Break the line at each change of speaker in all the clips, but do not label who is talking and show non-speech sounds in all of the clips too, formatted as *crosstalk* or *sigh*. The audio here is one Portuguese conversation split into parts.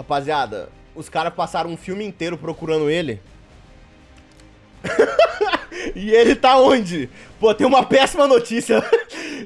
Rapaziada, os caras passaram um filme inteiro procurando ele. *laughs* e ele tá onde? Pô, tem uma péssima notícia.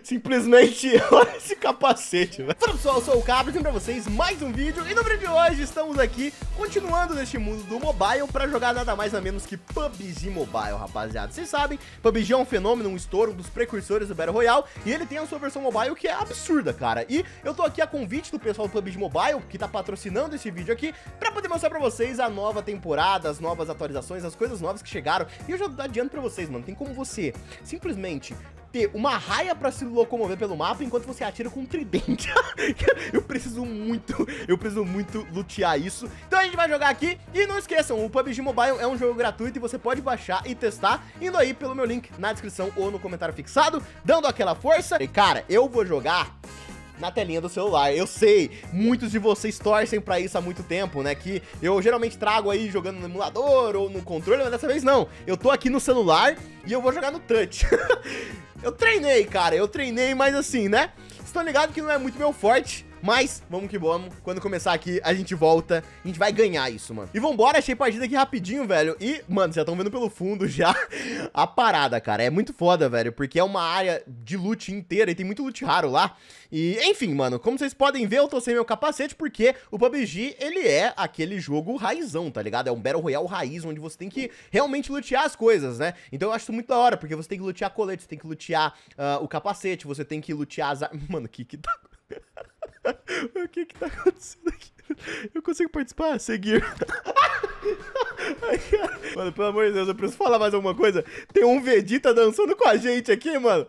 Simplesmente *laughs* olha esse capacete, velho. Fala pessoal, eu sou o Cabo trazendo pra vocês mais um vídeo. E no vídeo de hoje estamos aqui continuando neste mundo do mobile pra jogar nada mais nada menos que PUBG Mobile, rapaziada. Vocês sabem, PUBG é um fenômeno, um estouro, um dos precursores do Battle Royale. E ele tem a sua versão mobile que é absurda, cara. E eu tô aqui a convite do pessoal do PUBG Mobile, que tá patrocinando esse vídeo aqui, pra poder mostrar pra vocês a nova temporada, as novas atualizações, as coisas novas que chegaram. E eu já adianto pra vocês, mano, tem como você simplesmente ter uma raia para se locomover pelo mapa enquanto você atira com um tridente. *laughs* eu preciso muito, eu preciso muito lutear isso. Então a gente vai jogar aqui e não esqueçam, o PUBG Mobile é um jogo gratuito e você pode baixar e testar indo aí pelo meu link na descrição ou no comentário fixado, dando aquela força. E cara, eu vou jogar na telinha do celular. Eu sei, muitos de vocês torcem para isso há muito tempo, né? Que eu geralmente trago aí jogando no emulador ou no controle, mas dessa vez não. Eu tô aqui no celular e eu vou jogar no touch. *laughs* eu treinei, cara, eu treinei, mas assim, né? Estão ligados que não é muito meu forte. Mas, vamos que vamos. Quando começar aqui, a gente volta. A gente vai ganhar isso, mano. E vambora, achei partida aqui rapidinho, velho. E, mano, vocês já estão vendo pelo fundo já *laughs* a parada, cara. É muito foda, velho, porque é uma área de loot inteira e tem muito loot raro lá. E, enfim, mano, como vocês podem ver, eu tô sem meu capacete porque o PUBG, ele é aquele jogo raizão, tá ligado? É um Battle Royale raiz, onde você tem que realmente lutear as coisas, né? Então eu acho isso muito da hora, porque você tem que lutear colete, você tem que lutear uh, o capacete, você tem que lutear as... *laughs* Mano, o que que tá... *laughs* o que que tá acontecendo aqui? Eu consigo participar? Seguir. *laughs* Mano, pelo amor de Deus, eu preciso falar mais alguma coisa. Tem um Vegeta dançando com a gente aqui, mano.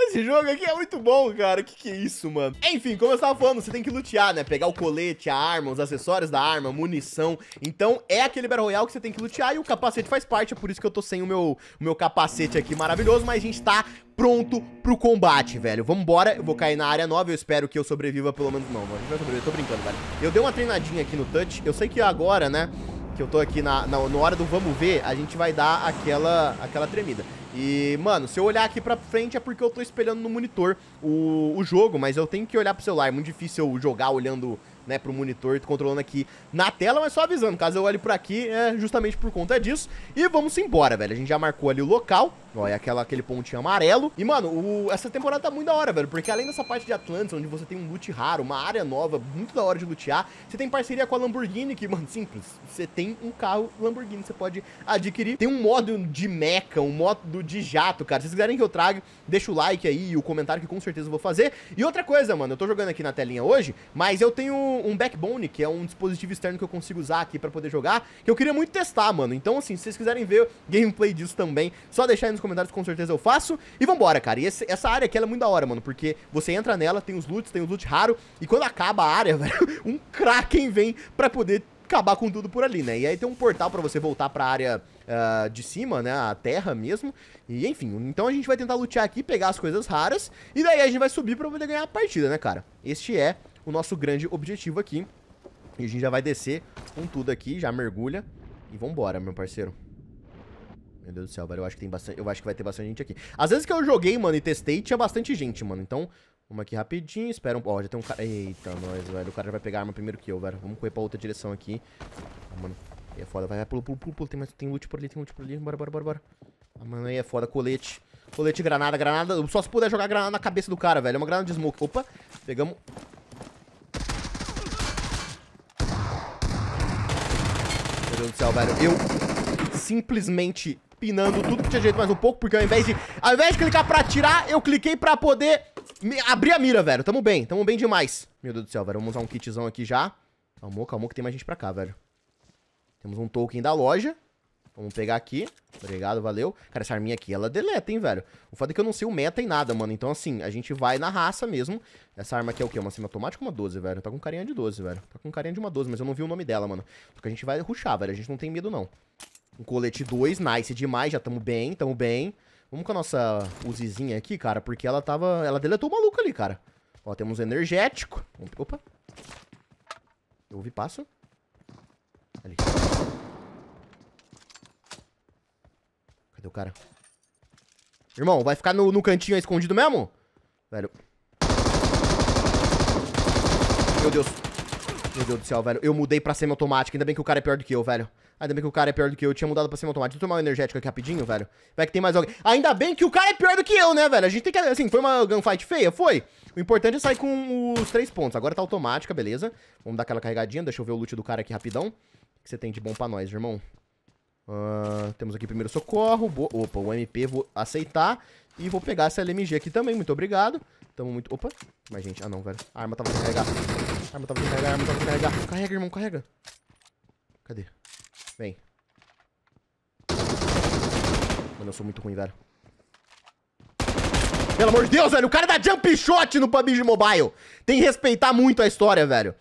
Esse jogo aqui é muito bom, cara. Que que é isso, mano? Enfim, como eu tava falando, você tem que lutear, né? Pegar o colete, a arma, os acessórios da arma, munição. Então, é aquele Battle Royale que você tem que lutear e o capacete faz parte. É por isso que eu tô sem o meu, o meu capacete aqui maravilhoso, mas a gente tá pronto pro combate, velho. Vambora, eu vou cair na área nova, eu espero que eu sobreviva pelo menos. Não, a gente vai sobreviver, tô brincando, velho. Eu dei uma treinadinha aqui no touch, eu sei que agora, né que eu tô aqui na, na, na hora do vamos ver, a gente vai dar aquela, aquela tremida. E, mano, se eu olhar aqui pra frente é porque eu tô espelhando no monitor o, o jogo, mas eu tenho que olhar pro celular. É muito difícil eu jogar olhando né, pro monitor, e controlando aqui na tela, mas só avisando, caso eu olhe por aqui, é justamente por conta disso. E vamos embora, velho. A gente já marcou ali o local, Ó, é aquela, aquele pontinho amarelo. E, mano, o, essa temporada tá muito da hora, velho. Porque além dessa parte de Atlantis, onde você tem um loot raro, uma área nova, muito da hora de lootar você tem parceria com a Lamborghini, que, mano, simples. Você tem um carro Lamborghini, você pode adquirir. Tem um modo de meca, um modo de jato, cara. Se vocês quiserem que eu traga, deixa o like aí e o comentário que com certeza eu vou fazer. E outra coisa, mano, eu tô jogando aqui na telinha hoje, mas eu tenho um backbone, que é um dispositivo externo que eu consigo usar aqui pra poder jogar, que eu queria muito testar, mano. Então, assim, se vocês quiserem ver gameplay disso também, só deixar aí nos comentários comentários com certeza eu faço. E vambora, cara. E esse, essa área aqui é muito da hora, mano, porque você entra nela, tem os loots, tem o loot raro, e quando acaba a área, *laughs* velho, um Kraken vem pra poder acabar com tudo por ali, né? E aí tem um portal pra você voltar pra área uh, de cima, né? A terra mesmo. E enfim, então a gente vai tentar lutear aqui, pegar as coisas raras, e daí a gente vai subir pra poder ganhar a partida, né, cara? Este é o nosso grande objetivo aqui. E a gente já vai descer com tudo aqui, já mergulha. E vambora, meu parceiro. Meu Deus do céu, velho. Eu acho que tem bastante. Eu acho que vai ter bastante gente aqui. Às vezes que eu joguei, mano, e testei, tinha bastante gente, mano. Então, vamos aqui rapidinho. Espera um. Ó, já tem um cara. Eita, nós, velho. O cara já vai pegar a arma primeiro que eu, velho. Vamos correr pra outra direção aqui. Ah, mano. Aí é foda. Vai, vai, pulo, pulo, pulo, pulo. Tem, tem loot por ali, tem loot por ali. Bora, bora, bora, bora. Ah, mano, aí é foda. Colete. Colete, granada, granada. Só se puder jogar granada na cabeça do cara, velho. É uma granada de smoke. Opa, pegamos. Meu Deus do céu, velho. Eu simplesmente pinando tudo que tinha jeito mais um pouco, porque ao invés de, ao invés de clicar pra atirar, eu cliquei pra poder abrir a mira, velho. Tamo bem, tamo bem demais. Meu Deus do céu, velho. Vamos usar um kitzão aqui já. Calmou, calmou que tem mais gente pra cá, velho. Temos um token da loja. Vamos pegar aqui. Obrigado, valeu. Cara, essa arminha aqui, ela deleta, hein, velho. O foda é que eu não sei o meta em nada, mano. Então, assim, a gente vai na raça mesmo. Essa arma aqui é o quê? Uma semi-automática ou uma 12, velho? Tá com carinha de 12, velho. Tá com carinha de uma 12, mas eu não vi o nome dela, mano. Só que a gente vai ruxar, velho. A gente não tem medo, não. Um colete 2, nice demais, já tamo bem, tamo bem. Vamos com a nossa Uzizinha aqui, cara, porque ela tava... Ela deletou o maluco ali, cara. Ó, temos energético. Opa. Eu ouvi passo. Ali. Cadê o cara? Irmão, vai ficar no, no cantinho aí, escondido mesmo? Velho. Meu Deus. Meu Deus do céu, velho. Eu mudei pra automática Ainda bem que o cara é pior do que eu, velho. Ainda bem que o cara é pior do que eu. eu tinha mudado pra cima automático. Deixa eu tomar um energético aqui rapidinho, velho. Vai que tem mais alguém. Ainda bem que o cara é pior do que eu, né, velho? A gente tem que... Assim, foi uma gunfight feia? Foi. O importante é sair com os três pontos. Agora tá automática, beleza. Vamos dar aquela carregadinha. Deixa eu ver o loot do cara aqui rapidão. O que você tem de bom pra nós, irmão? Uh, temos aqui primeiro socorro. Boa. Opa, o MP vou aceitar. E vou pegar essa LMG aqui também. Muito obrigado. Tamo muito... Opa. Mas, gente... Ah, não, velho. A arma tava sem carregar. A arma tava sem carregar, a arma tava sem carregar. Carrega, irmão, carrega. Cadê? Vem. Mano, eu sou muito ruim, velho. Pelo amor de Deus, velho. O cara dá jump shot no PUBG Mobile. Tem que respeitar muito a história, velho.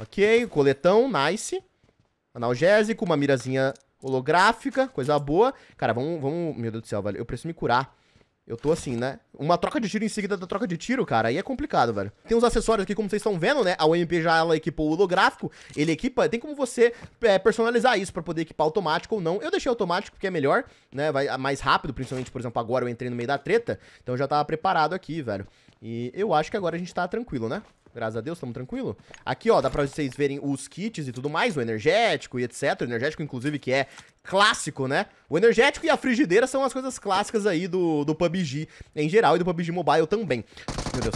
Ok, coletão, nice. Analgésico, uma mirazinha holográfica, coisa boa. Cara, vamos, vamos... Meu Deus do céu, velho. Eu preciso me curar. Eu tô assim, né? Uma troca de tiro em seguida da troca de tiro, cara, aí é complicado, velho. Tem uns acessórios aqui, como vocês estão vendo, né? A UMP já ela equipou o holográfico, ele equipa, tem como você é, personalizar isso pra poder equipar automático ou não. Eu deixei automático porque é melhor, né? Vai é mais rápido, principalmente, por exemplo, agora eu entrei no meio da treta, então eu já tava preparado aqui, velho. E eu acho que agora a gente tá tranquilo, né? Graças a Deus, estamos tranquilo. Aqui, ó, dá pra vocês verem os kits e tudo mais, o energético e etc. O energético, inclusive, que é clássico, né? O energético e a frigideira são as coisas clássicas aí do, do PUBG em geral e do PUBG Mobile também. Meu Deus.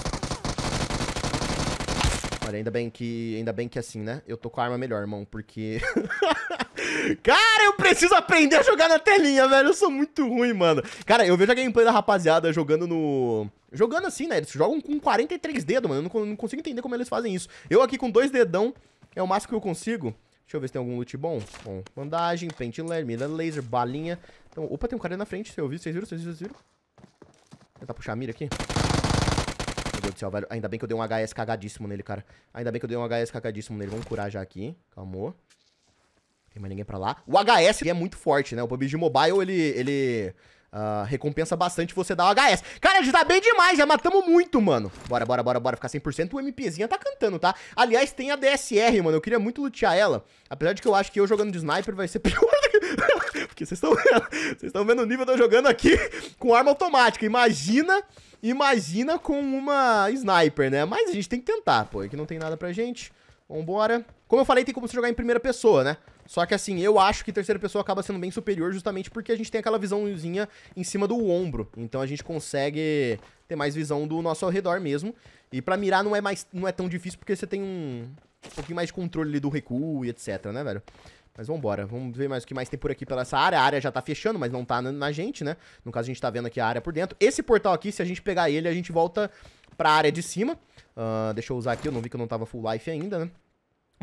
Olha, ainda bem que, ainda bem que é assim, né? Eu tô com a arma melhor, irmão, porque... *laughs* Cara, eu preciso aprender a jogar na telinha, velho. Eu sou muito ruim, mano. Cara, eu vejo a gameplay da rapaziada jogando no jogando assim, né? Eles jogam com 43 dedos, mano. Eu não, consigo entender como eles fazem isso. Eu aqui com dois dedão é o máximo que eu consigo. Deixa eu ver se tem algum loot bom. Bom, bandagem, pente mira laser, balinha. Então, opa, tem um cara ali na frente. Vocês viram? Vocês viram? Vocês viram? Vocês viram? Tentar puxar a mira aqui. Meu Deus do céu, velho. Ainda bem que eu dei um HS cagadíssimo nele, cara. Ainda bem que eu dei um HS cagadíssimo nele. Vamos curar já aqui. Calmou. Tem mais ninguém pra lá. O HS é muito forte, né? O PUBG Mobile, ele... ele... Uh, recompensa bastante você dar o HS. Cara, a gente tá bem demais, já matamos muito, mano. Bora, bora, bora, bora ficar 100%. O MPzinha tá cantando, tá? Aliás, tem a DSR, mano. Eu queria muito lutear ela. Apesar de que eu acho que eu jogando de sniper vai ser *laughs* pior do que... *laughs* Porque vocês estão vendo o nível que eu tô jogando aqui *laughs* com arma automática. Imagina, imagina com uma sniper, né? Mas a gente tem que tentar, pô. Aqui é não tem nada pra gente. Vambora. Como eu falei, tem como você jogar em primeira pessoa, né? Só que assim, eu acho que terceira pessoa acaba sendo bem superior justamente porque a gente tem aquela visãozinha em cima do ombro. Então a gente consegue ter mais visão do nosso ao redor mesmo. E pra mirar não é, mais, não é tão difícil porque você tem um, um pouquinho mais de controle do recuo e etc, né, velho? Mas vambora, vamos ver mais o que mais tem por aqui pela essa área. A área já tá fechando, mas não tá na, na, gente, né? No caso, a gente tá vendo aqui a área por dentro. Esse portal aqui, se a gente pegar ele, a gente volta pra área de cima. Uh, deixa eu usar aqui, eu não vi que eu não tava full life ainda, né?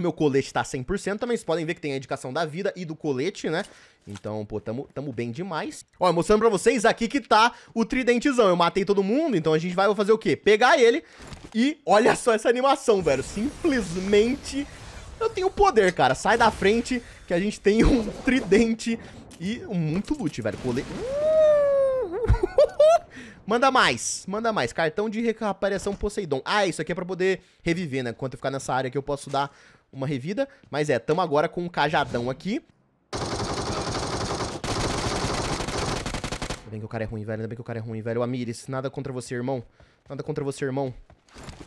Meu colete está 100%, também vocês podem ver que tem a indicação da vida e do colete, né? Então, pô, tamo, tamo bem demais. Ó, mostrando pra vocês aqui que tá o tridentezão. Eu matei todo mundo, então a gente vai fazer o quê? Pegar ele e olha só essa animação, velho. Simplesmente eu tenho poder, cara. Sai da frente que a gente tem um *laughs* tridente e muito loot, velho. Colete... *laughs* Manda mais, manda mais. Cartão de recuperação Poseidon. Ah, isso aqui é pra poder reviver, né? Enquanto eu ficar nessa área aqui, eu posso dar uma revida. Mas é, tamo agora com um cajadão aqui. Ainda bem que o cara é ruim, velho. Ainda bem que o cara é ruim, velho. O Amiris, nada contra você, irmão. Nada contra você, irmão.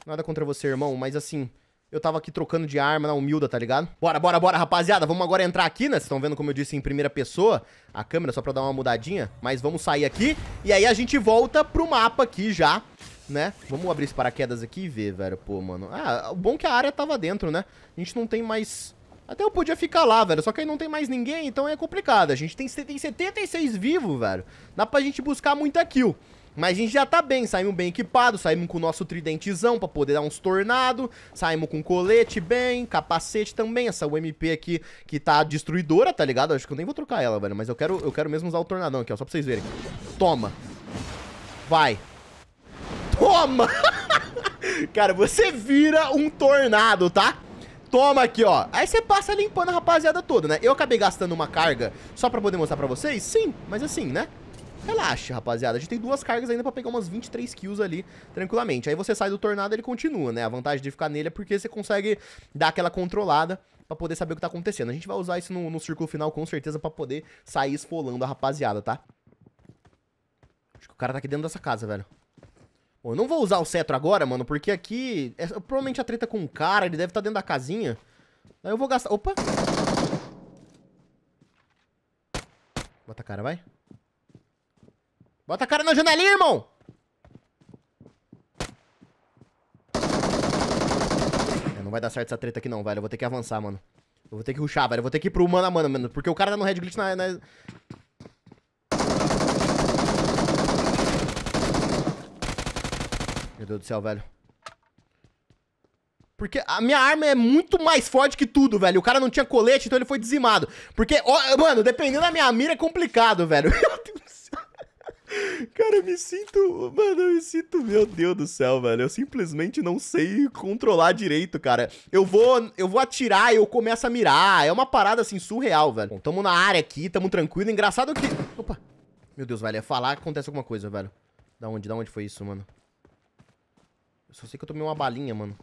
Nada contra você, irmão. Mas assim, eu tava aqui trocando de arma na humilda, tá ligado? Bora, bora, bora, rapaziada. Vamos agora entrar aqui, né? Vocês estão vendo como eu disse em primeira pessoa a câmera, só pra dar uma mudadinha. Mas vamos sair aqui. E aí a gente volta pro mapa aqui já né? Vamos abrir esse paraquedas aqui e ver, velho. Pô, mano. Ah, o bom é que a área tava dentro, né? A gente não tem mais... Até eu podia ficar lá, velho. Só que aí não tem mais ninguém, então é complicado. A gente tem, tem 76 vivos, velho. Dá pra gente buscar muita kill. Mas a gente já tá bem, saímos bem equipados, saímos com o nosso tridentezão pra poder dar uns tornado, saímos com colete bem, capacete também, essa UMP aqui que tá destruidora, tá ligado? Acho que eu nem vou trocar ela, velho, mas eu quero, eu quero mesmo usar o tornadão aqui, ó, só pra vocês verem. Toma. Vai. Toma! *laughs* Cara, você vira um tornado, tá? Toma aqui, ó. Aí você passa limpando a rapaziada toda, né? Eu acabei gastando uma carga só pra poder mostrar pra vocês? Sim, mas assim, né? Relaxa, rapaziada. A gente tem duas cargas ainda pra pegar umas 23 kills ali, tranquilamente. Aí você sai do tornado ele continua, né? A vantagem de ficar nele é porque você consegue dar aquela controlada pra poder saber o que tá acontecendo. A gente vai usar isso no, no círculo final, com certeza, pra poder sair esfolando a rapaziada, tá? Acho que o cara tá aqui dentro dessa casa, velho. Eu não vou usar o cetro agora, mano, porque aqui... É, provavelmente a treta com um cara, ele deve estar tá dentro da casinha. Aí eu vou gastar... Opa! Bota a cara, vai. Bota a cara na janelinha, irmão! É, não vai dar certo essa treta aqui não, velho. Eu vou ter que avançar, mano. Eu vou ter que ruxar, velho. Eu vou ter que ir pro mano a mano, mano. Porque o cara tá no red glitch na... na... Meu Deus do céu, velho. Porque a minha arma é muito mais forte que tudo, velho. O cara não tinha colete, então ele foi dizimado. Porque, ó, mano, dependendo da minha mira é complicado, velho. *laughs* Meu Deus do céu. Cara, eu me sinto. Mano, eu me sinto. Meu Deus do céu, velho. Eu simplesmente não sei controlar direito, cara. Eu vou eu vou atirar e eu começo a mirar. É uma parada assim surreal, velho. Bom, tamo na área aqui, tamo tranquilo. Engraçado que. Opa! Meu Deus, velho. É falar que acontece alguma coisa, velho. Da onde? Da onde foi isso, mano? Só sei que eu tomei uma balinha, mano.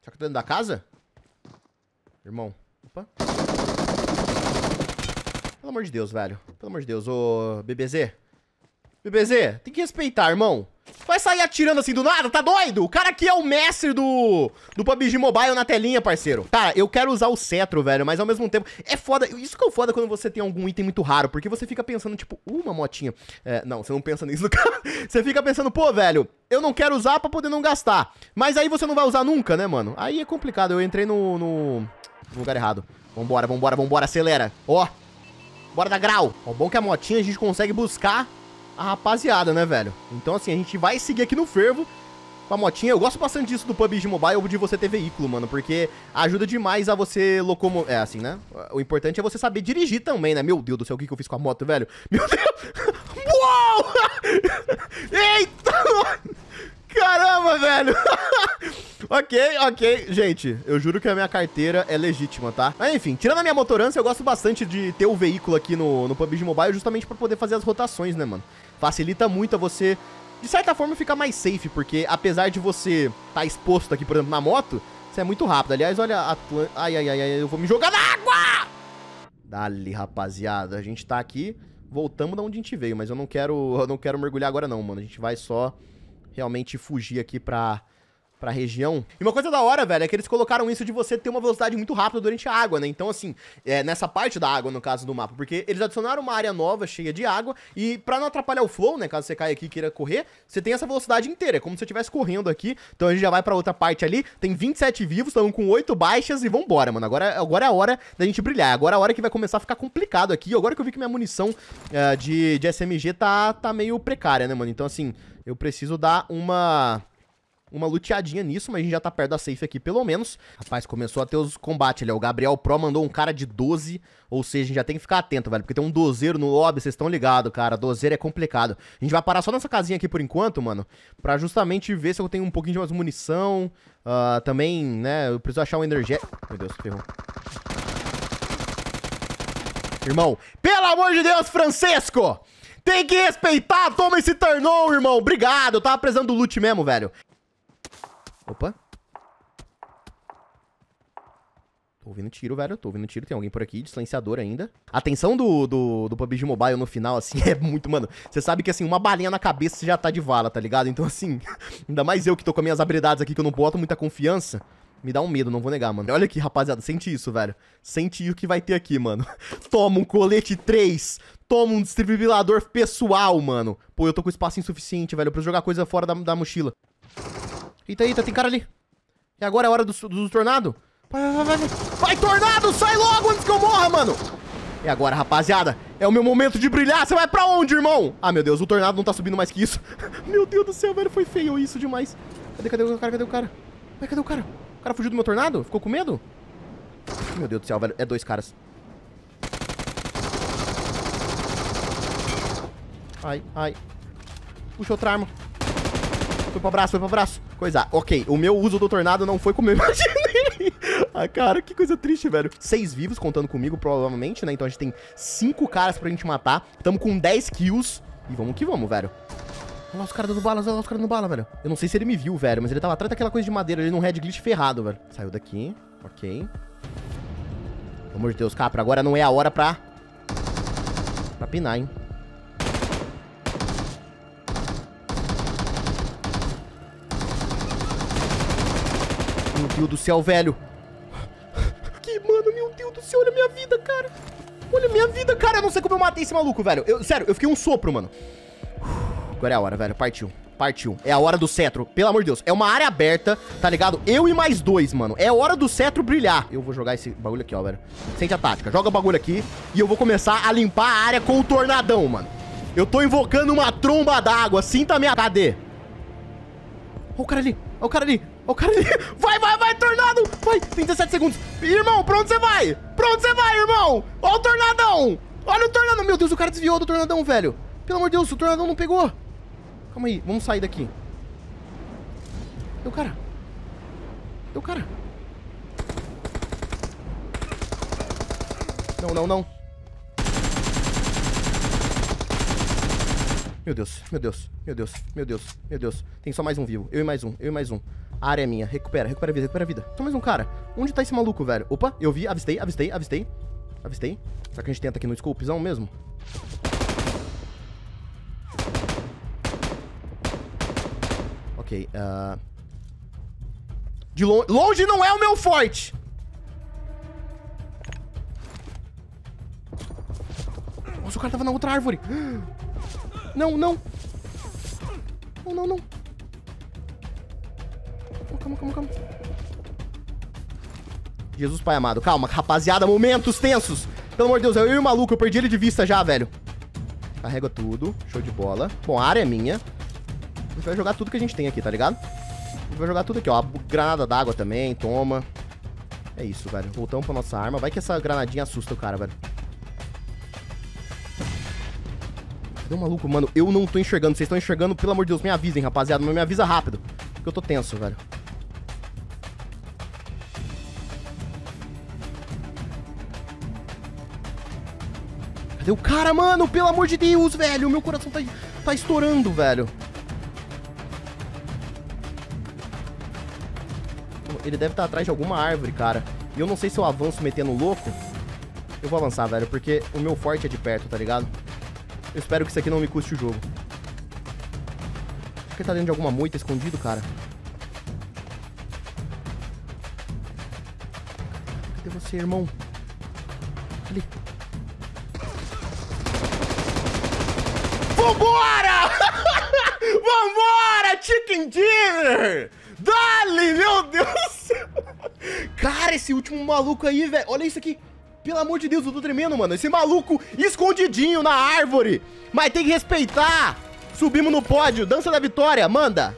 Será que tá dentro da casa? Irmão. Opa. Pelo amor de Deus, velho. Pelo amor de Deus. Ô, BBZ. BBZ, tem que respeitar, irmão. Vai sair atirando assim do nada, tá doido? O cara aqui é o mestre do, do PUBG Mobile na telinha, parceiro. Cara, tá, eu quero usar o cetro, velho, mas ao mesmo tempo... É foda, isso que é foda quando você tem algum item muito raro, porque você fica pensando, tipo, uma motinha. É, não, você não pensa nisso, *laughs* cara. Você fica pensando, pô, velho, eu não quero usar pra poder não gastar. Mas aí você não vai usar nunca, né, mano? Aí é complicado, eu entrei no, no lugar errado. Vambora, vambora, vambora, acelera. Ó, bora dar grau. Ó, bom que a motinha a gente consegue buscar a rapaziada, né, velho? Então, assim, a gente vai seguir aqui no fervo com a motinha. Eu gosto bastante disso do PUBG Mobile, de você ter veículo, mano, porque ajuda demais a você locomo... É, assim, né? O importante é você saber dirigir também, né? Meu Deus do céu, o que, que eu fiz com a moto, velho? Meu Deus! Uou! *laughs* *laughs* Eita! Caramba, velho! *laughs* ok, ok. Gente, eu juro que a minha carteira é legítima, tá? Mas, enfim, tirando a minha motorança, eu gosto bastante de ter o veículo aqui no, no PUBG Mobile justamente pra poder fazer as rotações, né, mano? facilita muito a você, de certa forma, ficar mais safe, porque apesar de você estar tá exposto aqui, por exemplo, na moto, você é muito rápido. Aliás, olha a Ai, ai, ai, ai, eu vou me jogar na água! Dali, rapaziada, a gente tá aqui, voltamos de onde a gente veio, mas eu não quero, eu não quero mergulhar agora não, mano. A gente vai só realmente fugir aqui pra pra região. E uma coisa da hora, velho, é que eles colocaram isso de você ter uma velocidade muito rápida durante a água, né? Então, assim, é, nessa parte da água, no caso do mapa, porque eles adicionaram uma área nova, cheia de água, e pra não atrapalhar o flow, né, caso você caia aqui e queira correr, você tem essa velocidade inteira, é como se você estivesse correndo aqui, então a gente já vai pra outra parte ali, tem 27 vivos, estamos com 8 baixas e vambora, mano, agora, agora é a hora da gente brilhar, agora é a hora que vai começar a ficar complicado aqui, agora que eu vi que minha munição uh, de, de SMG tá, tá meio precária, né, mano, então, assim, eu preciso dar uma uma luteadinha nisso, mas a gente já tá perto da safe aqui, pelo menos. Rapaz, começou a ter os combates ali, O Gabriel Pro mandou um cara de 12, ou seja, a gente já tem que ficar atento, velho, porque tem um dozeiro no lobby, vocês estão ligados, cara. Dozeiro é complicado. A gente vai parar só nessa casinha aqui por enquanto, mano, pra justamente ver se eu tenho um pouquinho de mais munição. Uh, também, né, eu preciso achar um energético. Meu Deus, ferrou. Irmão, pelo amor de Deus, Francesco! Tem que respeitar, toma esse turn on, irmão. Obrigado, eu tava precisando do loot mesmo, velho. Opa. Tô ouvindo tiro, velho. Tô ouvindo tiro. Tem alguém por aqui, silenciador ainda. A tensão do, do, do PUBG Mobile no final, assim, *laughs* é muito, mano. Você sabe que, assim, uma balinha na cabeça você já tá de vala, tá ligado? Então, assim, *laughs* ainda mais eu que tô com minhas habilidades aqui, que eu não boto muita confiança. Me dá um medo, não vou negar, mano. Olha aqui, rapaziada, sente isso, velho. Sente o que vai ter aqui, mano. *laughs* Toma um colete 3. Toma um distribuidor pessoal, mano. Pô, eu tô com espaço insuficiente, velho, preciso jogar coisa fora da, da mochila. Eita, eita, tem cara ali. E agora é a hora do, do, do tornado. Vai, vai, vai, vai. Vai, tornado, sai logo antes que eu morra, mano. E agora, rapaziada, é o meu momento de brilhar. Você vai pra onde, irmão? Ah, meu Deus, o tornado não tá subindo mais que isso. *laughs* meu Deus do céu, velho, foi feio isso demais. Cadê, cadê o cara, cadê o cara? Vai, cadê o cara? O cara fugiu do meu tornado? Ficou com medo? Meu Deus do céu, velho, é dois caras. Ai, ai. Puxa outra arma. Foi pro abraço, foi pro abraço. Coisa. Ok, o meu uso do tornado não foi como eu *laughs* imaginei. ah, cara, que coisa triste, velho. Seis vivos contando comigo, provavelmente, né? Então a gente tem cinco caras pra gente matar. Tamo com dez kills. E vamos que vamos, velho. Olha lá os caras dando bala, olha lá os caras dando bala, velho. Eu não sei se ele me viu, velho, mas ele tava atrás daquela coisa de madeira ali num red glitch ferrado, velho. Saiu daqui, ok. Pelo amor de Deus, Capra, agora não é a hora pra... Pra pinar, hein. Meu Deus do céu, velho. Que, mano, meu Deus do céu, olha a minha vida, cara. Olha a minha vida, cara. Eu não sei como eu matei esse maluco, velho. Eu, sério, eu fiquei um sopro, mano. Agora é a hora, velho. Partiu. Partiu. É a hora do cetro. Pelo amor de Deus. É uma área aberta, tá ligado? Eu e mais dois, mano. É a hora do cetro brilhar. Eu vou jogar esse bagulho aqui, ó, velho. Sente a tática. Joga o bagulho aqui e eu vou começar a limpar a área com o tornadão, mano. Eu tô invocando uma tromba d'água. Sinta a minha... Cadê? Olha o cara ali. Olha o cara ali o cara ali. Vai, vai, vai, tornado! Vai, tem 17 segundos. Irmão, pra onde você vai? Pra onde você vai, irmão? Olha o tornadão! Olha o tornadão! Meu Deus, o cara desviou do tornadão, velho. Pelo amor de Deus, o tornadão não pegou. Calma aí, vamos sair daqui. Deu cara. Deu cara. Não, não, não. Meu Deus, meu Deus, meu Deus, meu Deus, meu Deus. Tem só mais um vivo. Eu e mais um, eu e mais um área minha. Recupera, recupera a vida, recupera a vida. Só mais um cara. Onde tá esse maluco, velho? Opa, eu vi, avistei, avistei, avistei. Avistei. Será que a gente tenta aqui no scopezão mesmo? Ok, uh... De longe... Longe não é o meu forte! Nossa, o cara tava na outra árvore! *gasps* Não, não! Não, não, não! calma, calma, calma. Jesus Pai amado. Calma, rapaziada, momentos tensos. Pelo amor de Deus, eu e o maluco, eu perdi ele de vista já, velho. Carrega tudo, show de bola. Bom, a área é minha. A gente vai jogar tudo que a gente tem aqui, tá ligado? A gente vai jogar tudo aqui, ó. A granada d'água também, toma. É isso, velho. Voltamos pra nossa arma. Vai que essa granadinha assusta o cara, velho. Cadê o maluco, mano? Eu não tô enxergando. Vocês estão enxergando? Pelo amor de Deus, me avisem, rapaziada. Mas me avisa rápido. Porque eu tô tenso, velho. Deu cara, mano, pelo amor de Deus, velho. Meu coração tá, tá estourando, velho. Ele deve estar tá atrás de alguma árvore, cara. E eu não sei se eu avanço metendo louco. Eu vou avançar, velho, porque o meu forte é de perto, tá ligado? Eu espero que isso aqui não me custe o jogo. Acho que ele tá dentro de alguma moita escondido, cara. Cadê você, irmão? Ali. Vambora! *laughs* Vambora, Chicken Dinner! Dali, meu Deus! Cara, esse último maluco aí, velho. Olha isso aqui. Pelo amor de Deus, eu tô tremendo, mano. Esse maluco escondidinho na árvore. Mas tem que respeitar. Subimos no pódio. Dança da vitória. Manda.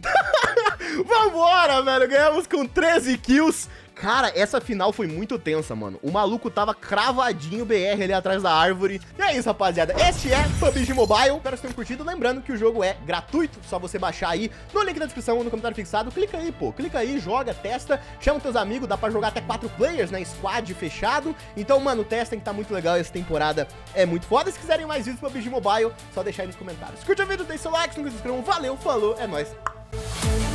*laughs* Vambora, velho. Ganhamos com 13 kills. Cara, essa final foi muito tensa, mano. O maluco tava cravadinho BR ali atrás da árvore. E é isso, rapaziada. Este é PUBG Mobile. Espero que tenham curtido. Lembrando que o jogo é gratuito. Só você baixar aí no link da descrição ou no comentário fixado. Clica aí, pô. Clica aí, joga, testa. Chama teus amigos. Dá pra jogar até quatro players, né? Squad fechado. Então, mano, testem que tá muito legal. Essa temporada é muito foda. Se quiserem mais vídeos PUBG Mobile, só deixar aí nos comentários. Curte o vídeo, deixe seu like, se não se inscrevam. Valeu, falou, é nóis.